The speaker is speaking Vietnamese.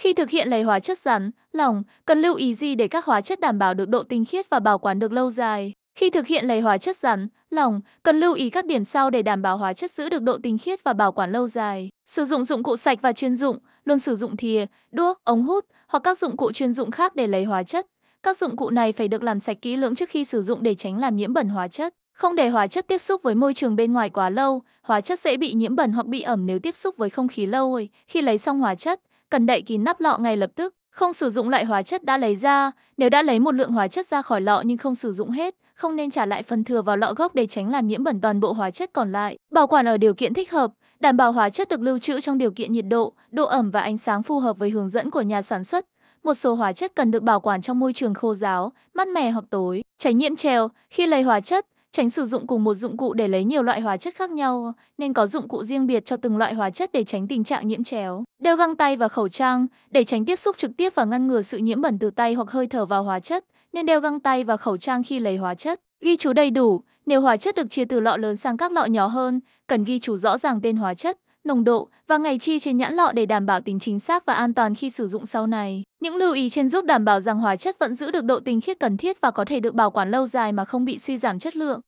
Khi thực hiện lấy hóa chất rắn, lỏng, cần lưu ý gì để các hóa chất đảm bảo được độ tinh khiết và bảo quản được lâu dài? Khi thực hiện lấy hóa chất rắn, lỏng, cần lưu ý các điểm sau để đảm bảo hóa chất giữ được độ tinh khiết và bảo quản lâu dài. Sử dụng dụng cụ sạch và chuyên dụng, luôn sử dụng thìa, đuốc, ống hút hoặc các dụng cụ chuyên dụng khác để lấy hóa chất. Các dụng cụ này phải được làm sạch kỹ lưỡng trước khi sử dụng để tránh làm nhiễm bẩn hóa chất. Không để hóa chất tiếp xúc với môi trường bên ngoài quá lâu, hóa chất sẽ bị nhiễm bẩn hoặc bị ẩm nếu tiếp xúc với không khí lâu. Khi lấy xong hóa chất, cần đậy kín nắp lọ ngay lập tức, không sử dụng lại hóa chất đã lấy ra. Nếu đã lấy một lượng hóa chất ra khỏi lọ nhưng không sử dụng hết, không nên trả lại phần thừa vào lọ gốc để tránh làm nhiễm bẩn toàn bộ hóa chất còn lại. Bảo quản ở điều kiện thích hợp, đảm bảo hóa chất được lưu trữ trong điều kiện nhiệt độ, độ ẩm và ánh sáng phù hợp với hướng dẫn của nhà sản xuất. Một số hóa chất cần được bảo quản trong môi trường khô ráo, mát mẻ hoặc tối. Tránh nhiễm treo khi lấy hóa chất Tránh sử dụng cùng một dụng cụ để lấy nhiều loại hóa chất khác nhau, nên có dụng cụ riêng biệt cho từng loại hóa chất để tránh tình trạng nhiễm chéo. Đeo găng tay và khẩu trang để tránh tiếp xúc trực tiếp và ngăn ngừa sự nhiễm bẩn từ tay hoặc hơi thở vào hóa chất, nên đeo găng tay và khẩu trang khi lấy hóa chất. Ghi chú đầy đủ, nếu hóa chất được chia từ lọ lớn sang các lọ nhỏ hơn, cần ghi chú rõ ràng tên hóa chất nồng độ và ngày chi trên nhãn lọ để đảm bảo tính chính xác và an toàn khi sử dụng sau này. Những lưu ý trên giúp đảm bảo rằng hóa chất vẫn giữ được độ tinh khiết cần thiết và có thể được bảo quản lâu dài mà không bị suy giảm chất lượng.